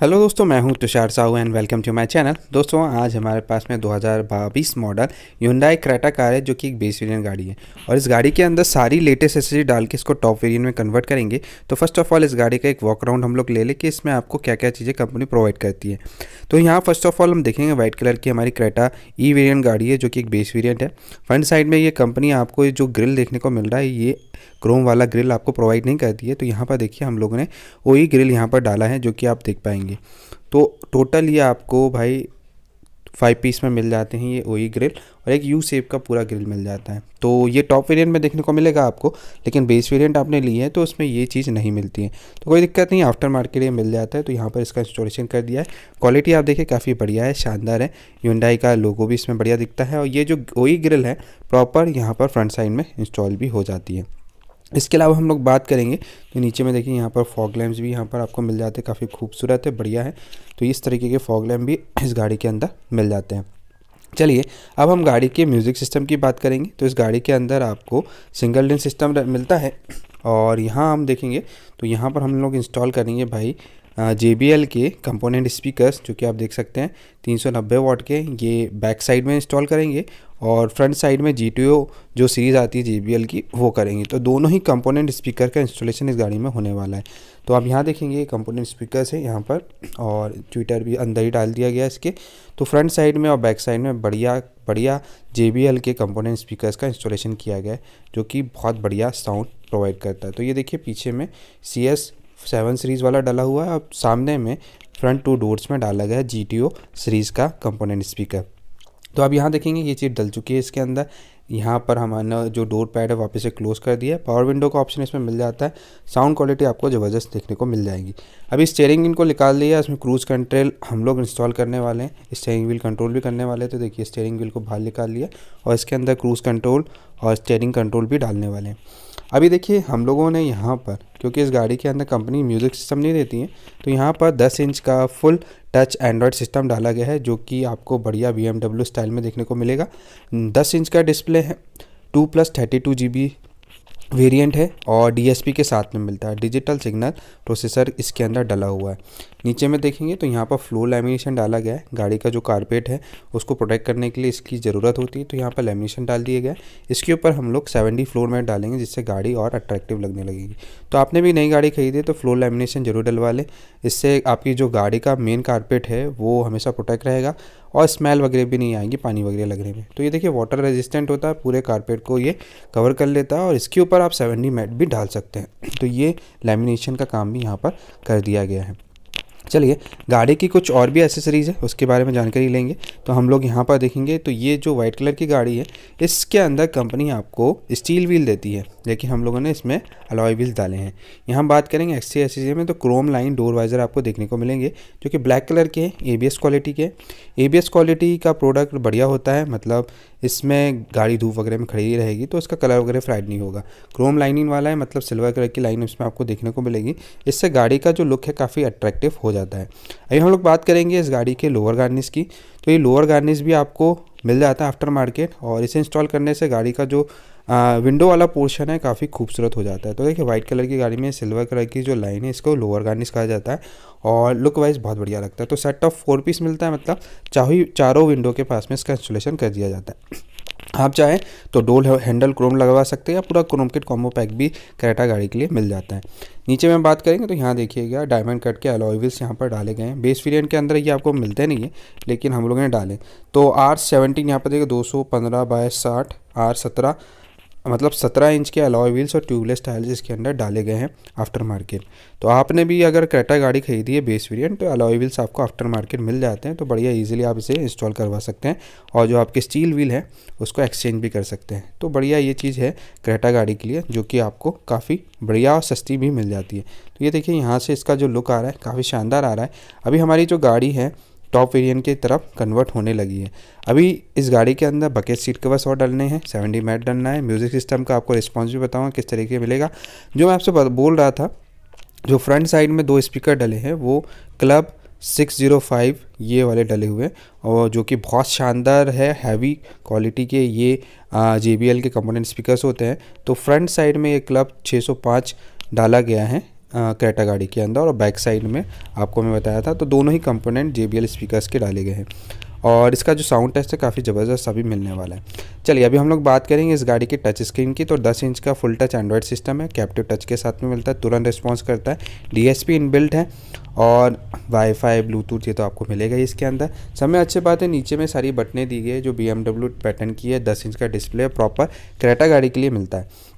hello दोस्तों मैं हूं Tushar Sahu and welcome to my channel दोस्तों आज हमारे पास में 2022 मॉडल यूंडाई क्रेटा कार है जो कि एक बेस वेरियंट गाड़ी है और इस गाड़ी के अंदर सारी लेटेस्ट एसेसरी डाल के इसको टॉप वेरियन में कन्वर्ट करेंगे तो फर्स्ट ऑफ ऑल इस गाड़ी का एक वॉक राउंड हम लोग ले लें कि इसमें आपको क्या क्या चीज़ें कंपनी प्रोवाइड करती है तो यहाँ फर्स्ट ऑफ ऑल हम देखेंगे व्हाइट कलर की हमारी क्रेटा ई वेरियंट गाड़ी है जो कि एक बेस वेरियंट है फ्रंट साइड में ये कंपनी आपको जो ग्रिल देखने को मिल रहा है ये क्रोम वाला ग्रिल आपको प्रोवाइड नहीं करती है तो यहाँ पर देखिए हम लोगों ने वही ग्रिल यहाँ पर डाला है जो कि आप देख पाएंगे मिलेंगी तो टोटल ये आपको भाई फाइव पीस में मिल जाते हैं ये ओई ग्रिल e और एक यू सेप का पूरा ग्रिल मिल जाता है तो ये टॉप वेरिएंट में देखने को मिलेगा आपको लेकिन बेस वेरिएंट आपने लिए है तो उसमें ये चीज़ नहीं मिलती है तो कोई दिक्कत नहीं आफ्टर मार्केट ये मिल जाता है तो यहाँ पर इसका इंस्टॉलेशन कर दिया है क्वालिटी आप देखिए काफ़ी बढ़िया है शानदार है यूनडाई का लोगो भी इसमें बढ़िया दिखता है और ये जो ओई ग्रिल e है प्रॉपर यहाँ पर फ्रंट साइड में इंस्टॉल भी हो जाती है इसके अलावा हम लोग बात करेंगे तो नीचे में देखिए यहाँ पर फॉग लैम्प भी यहाँ पर आपको मिल जाते हैं काफ़ी खूबसूरत है बढ़िया है तो इस तरीके के फॉग लैम्प भी इस गाड़ी के अंदर मिल जाते हैं चलिए अब हम गाड़ी के म्यूज़िक सिस्टम की बात करेंगे तो इस गाड़ी के अंदर आपको सिंगल डिन सिस्टम मिलता है और यहाँ हम देखेंगे तो यहाँ पर हम लोग इंस्टॉल करेंगे भाई जे बी के कंपोनेंट स्पीकर्स जो कि आप देख सकते हैं 390 वाट के ये बैक साइड में इंस्टॉल करेंगे और फ्रंट साइड में जी जो सीरीज़ आती है जे की वो करेंगे तो दोनों ही कंपोनेंट स्पीकर का इंस्टॉलेशन इस गाड़ी में होने वाला है तो आप यहाँ देखेंगे कंपोनेंट स्पीकर्स है यहाँ पर और ट्विटर भी अंदर ही डाल दिया गया इसके तो फ्रंट साइड में और बैक साइड में बढ़िया बढ़िया जे के कंपोनेंट स्पीकर्स का इंस्टॉलेशन किया गया है जो कि बहुत बढ़िया साउंड प्रोवाइड करता है तो ये देखिए पीछे में सी एस सेवन सीरीज़ वाला डाला हुआ है और सामने में फ्रंट टू डोर्स में डाला गया है जी सीरीज़ का कंपोनेंट स्पीकर तो आप यहाँ देखेंगे ये चीज़ डल चुकी है इसके अंदर यहाँ पर हमारा जो डोर पैड है वापस से क्लोज़ कर दिया है पावर विंडो का ऑप्शन इसमें मिल जाता है साउंड क्वालिटी आपको ज़बरदस्त देखने को मिल जाएगी अभी स्टेयरिंग इनको निकाल लिया इसमें क्रूज़ कंट्रोल हम लोग इंस्टॉल करने वाले हैं स्टेयरिंग व्हील कंट्रोल भी करने वाले हैं तो देखिए स्टेयरिंग व्हील को बाहर निकाल लिया और इसके अंदर क्रूज़ कंट्रोल और स्टेयरिंग कंट्रोल भी डालने वाले हैं अभी देखिए हम लोगों ने यहाँ पर क्योंकि इस गाड़ी के अंदर कंपनी म्यूज़िक सिस्टम नहीं देती है तो यहाँ पर 10 इंच का फुल टच एंड्रॉयड सिस्टम डाला गया है जो कि आपको बढ़िया बी स्टाइल में देखने को मिलेगा दस इंच का डिस्प्ले है two plus thirty two G B variant है और डीएसपी के साथ में मिलता है डिजिटल सिग्नल प्रोसेसर इसके अंदर डला हुआ है नीचे में देखेंगे तो यहाँ पर फ्लोर लेमिनेशन डाला गया है गाड़ी का जो कारपेट है उसको प्रोटेक्ट करने के लिए इसकी ज़रूरत होती है तो यहाँ पर लेमिनेशन डाल दिया गया इसके ऊपर हम लोग सेवेंटी फ्लोर में डालेंगे जिससे गाड़ी और अट्रैक्टिव लगने लगेगी तो आपने भी नई गाड़ी खरीदी तो फ्लोर लेमिनेशन जरूर डलवा लें इससे आपकी जो गाड़ी का मेन कारपेट है वो हमेशा प्रोटेक्ट रहेगा और स्मेल वगैरह भी नहीं आएगी पानी वगैरह लगने में तो ये देखिए वाटर रेजिस्टेंट होता है पूरे कारपेट को ये कवर कर लेता है और इसके ऊपर आप सेवेंटी मैट भी डाल सकते हैं तो ये लेमिनेशन का काम भी यहाँ पर कर दिया गया है चलिए गाड़ी की कुछ और भी एसेसरीज़ है उसके बारे में जानकारी लेंगे तो हम लोग यहाँ पर देखेंगे तो ये जो वाइट कलर की गाड़ी है इसके अंदर कंपनी आपको स्टील व्हील देती है लेकिन हम लोगों ने इसमें अलॉय व्हील्स डाले हैं यहाँ बात करेंगे एक्स सी में तो क्रोम लाइन डोर वाइजर आपको देखने को मिलेंगे जो कि ब्लैक कलर के हैं ए क्वालिटी के ए क्वालिटी का प्रोडक्ट बढ़िया होता है मतलब इसमें गाड़ी धूप वगैरह में खड़ी रहेगी तो उसका कलर वगैरह फ्राइड नहीं होगा क्रोम लाइनिंग वाला है मतलब सिल्वर कलर की लाइन इसमें आपको देखने को मिलेगी इससे गाड़ी का जो लुक है काफ़ी अट्रैक्टिव हो जाता है जाता है अभी हम लोग बात करेंगे इस गाड़ी के लोअर गार्निश की तो ये लोअर गार्निश भी आपको मिल जाता है आफ्टर मार्केट और इसे इंस्टॉल करने से गाड़ी का जो आ, विंडो वाला पोर्शन है काफ़ी खूबसूरत हो जाता है तो देखिए वाइट कलर की गाड़ी में सिल्वर कलर की जो लाइन है इसको लोअर गार्निश कहा जाता है और लुक वाइज बहुत बढ़िया लगता है तो सेट ऑफ फोर पीस मिलता है मतलब चाहो चारों विंडो के पास में इसका इंस्टॉलेशन कर दिया जाता है आप चाहें तो डोल हैंडल क्रोम लगवा सकते हैं या पूरा क्रोम किट कॉम्बो पैक भी करेटा गाड़ी के लिए मिल जाता है नीचे में बात करेंगे तो यहाँ देखिएगा डायमंड कट के अलॉयविल्स यहाँ पर डाले गए हैं बेस वेरियंट के अंदर ये आपको मिलते नहीं है लेकिन हम लोगों ने डाले तो आर सेवनटीन यहाँ पर देखिए दो सौ पंद्रह बाय साठ आर सत्रह मतलब 17 इंच के अलॉय व्हील्स और ट्यूबलेस टायर्स इसके अंदर डाले गए हैं आफ्टर मार्केट तो आपने भी अगर क्रेटा गाड़ी खरीदी है बेस वेरियंट तो अलॉय व्हील्स आपको आफ्टर मार्केट मिल जाते हैं तो बढ़िया ईजिली आप इसे इंस्टॉल करवा सकते हैं और जो आपके स्टील व्हील है उसको एक्सचेंज भी कर सकते हैं तो बढ़िया ये चीज़ है क्रेटा गाड़ी के लिए जो कि आपको काफ़ी बढ़िया और सस्ती भी मिल जाती है तो ये देखिए यहाँ से इसका जो लुक आ रहा है काफ़ी शानदार आ रहा है अभी हमारी जो गाड़ी है टॉप वेरिएंट की तरफ कन्वर्ट होने लगी है अभी इस गाड़ी के अंदर बकेट सीट कवर्स और डालने हैं सेवेंटी मैट डालना है म्यूज़िक सिस्टम का आपको रिस्पॉन्स भी बताऊँगा किस तरीके मिलेगा जो मैं आपसे बोल रहा था जो फ्रंट साइड में दो स्पीकर डले हैं वो क्लब सिक्स ज़ीरो फाइव ये वाले डले हुए और जो कि बहुत शानदार है हैवी क्वालिटी के ये जे बी एल के कंपोनेंट स्पीकर्स होते हैं तो फ्रंट साइड में ये क्लब 605 डाला गया है क्रेटा गाड़ी के अंदर और बैक साइड में आपको मैं बताया था तो दोनों ही कंपोनेंट जे बी के डाले गए हैं और इसका जो साउंड टेस्ट है काफ़ी ज़बरदस्त अभी मिलने वाला है चलिए अभी हम लोग बात करेंगे इस गाड़ी की टच स्क्रीन की तो 10 इंच का फुल टच एंड्रॉयड सिस्टम है कैप्टिव टच के साथ में मिलता है तुरंत रिस्पॉन्स करता है डीएसपी इनबिल्ट है और वाईफाई ब्लूटूथ ये तो आपको मिलेगा ही इसके अंदर समय अच्छी बात है नीचे में सारी बटनें दी गई है जो बी पैटर्न की है दस इंच का डिस्प्ले प्रॉपर क्रेटा गाड़ी के लिए मिलता है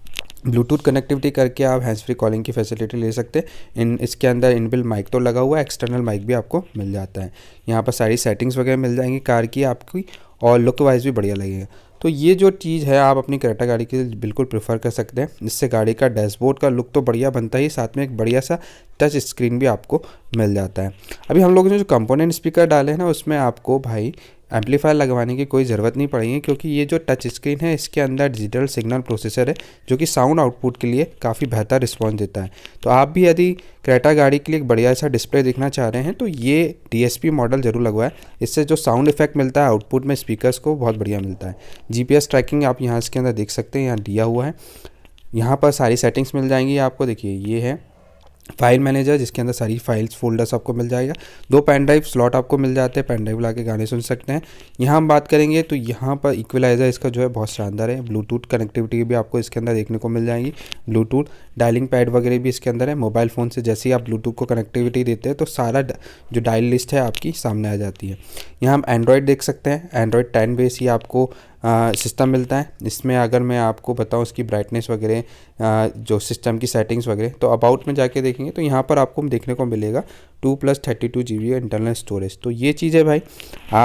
ब्लूटूथ कनेक्टिविटी करके आप हैंड्स फ्री कॉलिंग की फैसिलिटी ले सकते हैं इन इसके अंदर इनबिल माइक तो लगा हुआ है एक्सटर्नल माइक भी आपको मिल जाता है यहाँ पर सारी सेटिंग्स वगैरह मिल जाएंगी कार की आपकी और लुक वाइज भी बढ़िया लगेगा तो ये जो चीज़ है आप अपनी करेटा गाड़ी के लिए बिल्कुल प्रेफर कर सकते हैं जिससे गाड़ी का डैशबोर्ड का लुक तो बढ़िया बनता ही साथ में एक बढ़िया सा टच स्क्रीन भी आपको मिल जाता है अभी हम लोगों ने जो कंपोनेंट स्पीकर डाले हैं ना उसमें आपको भाई एम्पलीफायर लगवाने की कोई ज़रूरत नहीं पड़ेगी क्योंकि ये जो टच स्क्रीन है इसके अंदर डिजिटल सिग्नल प्रोसेसर है जो कि साउंड आउटपुट के लिए काफ़ी बेहतर रिस्पॉन्स देता है तो आप भी यदि क्रेटा गाड़ी के लिए एक बढ़िया सा डिस्प्ले देखना चाह रहे हैं तो ये डी मॉडल ज़रूर लगवाएं इससे जो साउंड इफेक्ट मिलता है आउटपुट में स्पीकर्स को बहुत बढ़िया मिलता है जी ट्रैकिंग आप यहाँ इसके अंदर देख सकते हैं यहाँ दिया हुआ है यहाँ पर सारी सेटिंग्स मिल जाएंगी आपको देखिए ये है फाइल मैनेजर जिसके अंदर सारी फाइल्स फोल्डर्स आपको मिल जाएगा दो पेन ड्राइव स्लॉट आपको मिल जाते हैं पेन ड्राइव ला के गाने सुन सकते हैं यहाँ हम बात करेंगे तो यहाँ पर इक्वलाइज़र इसका जो है बहुत शानदार है ब्लूटूथ कनेक्टिविटी भी आपको इसके अंदर देखने को मिल जाएगी ब्लूटूथ डायलिंग पैड वगैरह भी इसके अंदर है मोबाइल फ़ोन से जैसे ही आप ब्लूटूथ को कनेक्टिविटी देते हैं तो सारा जो डायल लिस्ट है आपकी सामने आ जाती है यहाँ हम एंड्रॉयड देख सकते हैं एंड्रॉयड टेन बेस ही आपको सिस्टम मिलता है इसमें अगर मैं आपको बताऊँ इसकी ब्राइटनेस वगैरह जो सिस्टम की सेटिंग्स वगैरह तो अबाउट में जाके देखेंगे तो यहाँ पर आपको देखने को मिलेगा two plus thirty two G internal storage तो ये चीज़ें भाई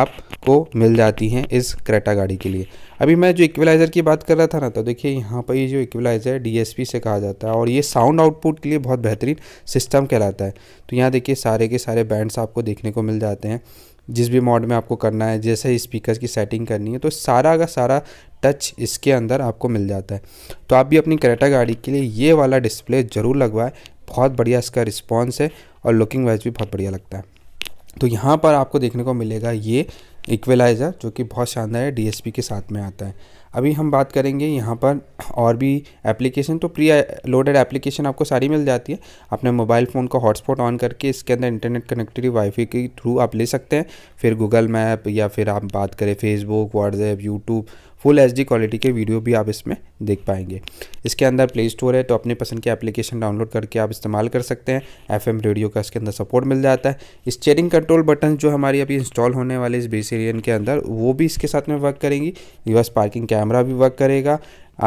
आपको मिल जाती हैं इस क्रेटा गाड़ी के लिए अभी मैं जो इक्वलाइज़र की बात कर रहा था ना तो देखिए यहाँ पर ये जो इक्वलाइज़र है डी से कहा जाता है और ये साउंड आउटपुट के लिए बहुत बेहतरीन सिस्टम कहलाता है तो यहाँ देखिए सारे के सारे बैंड्स आपको देखने को मिल जाते हैं जिस भी मॉड में आपको करना है जैसे स्पीकर की सेटिंग करनी है तो सारा का सारा टच इसके अंदर आपको मिल जाता है तो आप भी अपनी करेटा गाड़ी के लिए ये वाला डिस्प्ले ज़रूर लगवाएं बहुत बढ़िया इसका रिस्पॉन्स है और लुकिंग वाइज भी बहुत बढ़िया लगता है तो यहाँ पर आपको देखने को मिलेगा ये इक्वलाइज़र जो कि बहुत शानदार है डीएसपी के साथ में आता है अभी हम बात करेंगे यहाँ पर और भी एप्लीकेशन तो प्री लोडेड एप्लीकेशन आपको सारी मिल जाती है अपने मोबाइल फ़ोन का हॉटस्पॉट ऑन करके इसके अंदर इंटरनेट कनेक्टिविटी वाईफाई के थ्रू आप ले सकते हैं फिर गूगल मैप या फिर आप बात करें Facebook WhatsApp YouTube full H quality के वीडियो भी आप इसमें देख पाएंगे इसके अंदर प्ले स्टोर है तो अपने पसंद के एप्लीकेशन डाउनलोड करके आप इस्तेमाल कर सकते हैं एफ रेडियो का इसके अंदर सपोर्ट मिल जाता है स्टेयरिंग कंट्रोल बटन जो हमारी अभी इंस्टॉल होने वाले इस बेस एरियन के अंदर वो भी इसके साथ में वर्क करेंगी रिवर्स पार्किंग कैमरा भी वर्क करेगा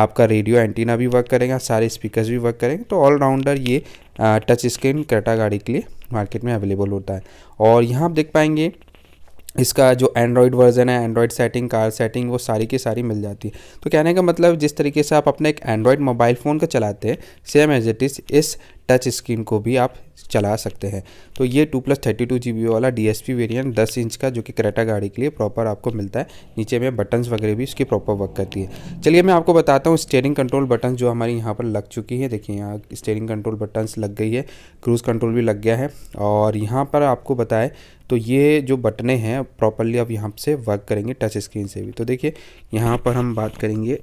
आपका रेडियो एंटीना भी वर्क करेगा सारे स्पीकर्स भी वर्क करेंगे तो ऑलराउंडर ये टच स्क्रीन क्रेटा गाड़ी के लिए मार्केट में अवेलेबल होता है और यहाँ आप देख पाएंगे इसका जो एंड्रॉयड वर्जन है एंड्रॉयड सेटिंग कार सेटिंग वो सारी की सारी मिल जाती है तो कहने का मतलब जिस तरीके से आप अपने एक एंड्रॉयड मोबाइल फ़ोन का चलाते हैं सेम एज इट इज़ इस टच स्क्रीन को भी आप चला सकते हैं तो ये two plus thirty two G B वाला डी एस पी वेरियंट दस इंच का जो कि करेटा गाड़ी के लिए प्रॉपर आपको मिलता है नीचे में बटन्स वगैरह भी इसकी प्रॉपर वर्क करती है चलिए मैं आपको बताता हूँ स्टेयरिंग कंट्रोल बटन जो हमारी यहाँ पर लग चुकी है देखिए यहाँ स्टेयरिंग कंट्रोल बटन्स लग गई है क्रूज़ कंट्रोल भी लग गया है और यहाँ पर आपको बताए तो ये जो बटने हैं प्रॉपरली अब यहाँ से वर्क करेंगे टच स्क्रीन से भी तो देखिए यहाँ पर हम बात करेंगे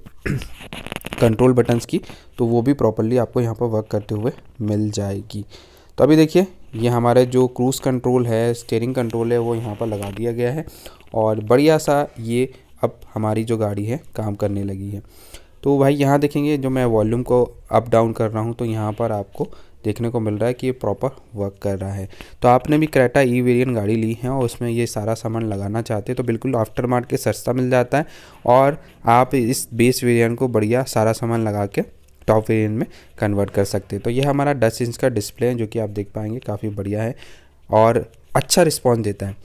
कंट्रोल बटन्स की तो वो भी प्रॉपरली आपको यहाँ पर वर्क करते हुए मिल जाएगी तो अभी देखिए ये हमारे जो क्रूज़ कंट्रोल है स्टेयरिंग कंट्रोल है वो यहाँ पर लगा दिया गया है और बढ़िया सा ये अब हमारी जो गाड़ी है काम करने लगी है तो भाई यहाँ देखेंगे जो मैं वॉल्यूम को अप डाउन कर रहा हूँ तो यहाँ पर आपको देखने को मिल रहा है कि ये प्रॉपर वर्क कर रहा है तो आपने भी क्रेटा ई वेरियन गाड़ी ली है और उसमें ये सारा सामान लगाना चाहते हैं तो बिल्कुल आफ्टर मार्केट सस्ता मिल जाता है और आप इस बेस वेरियन को बढ़िया सारा सामान लगा के टॉप वेरियन में कन्वर्ट कर सकते हैं तो ये हमारा दस इंच का डिस्प्ले है जो कि आप देख पाएंगे काफ़ी बढ़िया है और अच्छा रिस्पॉन्स देता है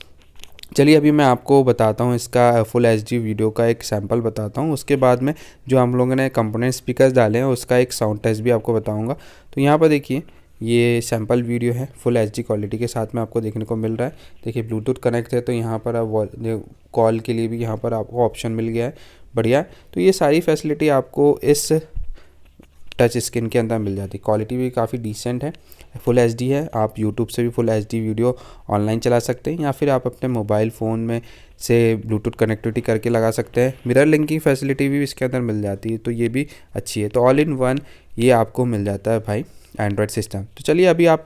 चलिए अभी मैं आपको बताता हूँ इसका फुल एच वीडियो का एक सैम्पल बताता हूँ उसके बाद में जो हम लोगों ने कंपोनेंट स्पीकर डाले हैं उसका एक साउंड टेस्ट भी आपको बताऊँगा तो यहाँ पर देखिए ये सैम्पल वीडियो है फुल एच क्वालिटी के साथ में आपको देखने को मिल रहा है देखिए ब्लूटूथ कनेक्ट है तो यहाँ पर आप कॉल के लिए भी यहाँ पर आपको ऑप्शन मिल गया है बढ़िया तो ये सारी फैसिलिटी आपको इस टच स्क्रीन के अंदर मिल जाती है क्वालिटी भी काफ़ी डिसेंट है फुल एच है आप यूट्यूब से भी फुल एच वीडियो ऑनलाइन चला सकते हैं या फिर आप अपने मोबाइल फ़ोन में से ब्लूटूथ कनेक्टिविटी करके लगा सकते हैं मिरर लिंकिंग फैसिलिटी भी इसके अंदर मिल जाती है तो ये भी अच्छी है तो ऑल इन वन ये आपको मिल जाता है भाई एंड्रॉयड सिस्टम तो चलिए अभी आप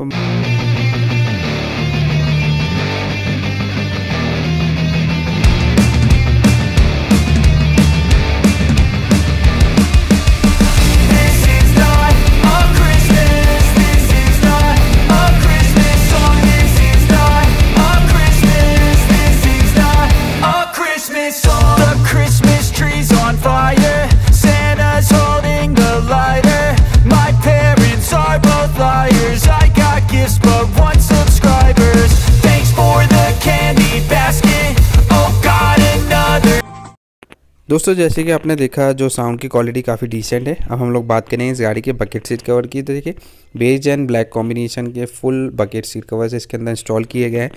दोस्तों जैसे कि आपने देखा जो साउंड की क्वालिटी काफ़ी डिसेंट है अब हम लोग बात करें इस गाड़ी के बकेट सीट कवर की तो देखिए बेज एंड ब्लैक कॉम्बिनेशन के फुल बकेट सीट कवर्स इसके अंदर इंस्टॉल किए गए हैं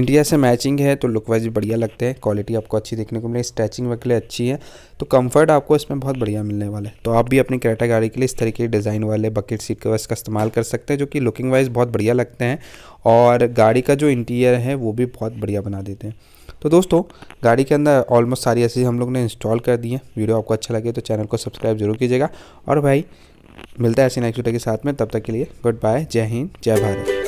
इंडिया से मैचिंग है तो लुक वाइज भी बढ़िया लगते हैं क्वालिटी आपको अच्छी देखने को मिले स्ट्रैचिंग वगैरह अच्छी है तो कम्फर्ट आपको इसमें बहुत बढ़िया मिलने वाला है तो आप भी अपनी करेटा गाड़ी के लिए इस तरीके के डिज़ाइन वाले बकेट सीट कवर्स का इस्तेमाल कर सकते हैं जो कि लुकिंग वाइज बहुत बढ़िया लगते हैं और गाड़ी का जो इंटीरियर है वो भी बहुत बढ़िया बना देते हैं तो दोस्तों गाड़ी के अंदर ऑलमोस्ट सारी ऐसी हम लोग ने इंस्टॉल कर दी है वीडियो आपको अच्छा लगे तो चैनल को सब्सक्राइब जरूर कीजिएगा और भाई मिलता है ऐसी नेक्स्ट वीडियो के साथ में तब तक के लिए गुड बाय जय हिंद जय भारत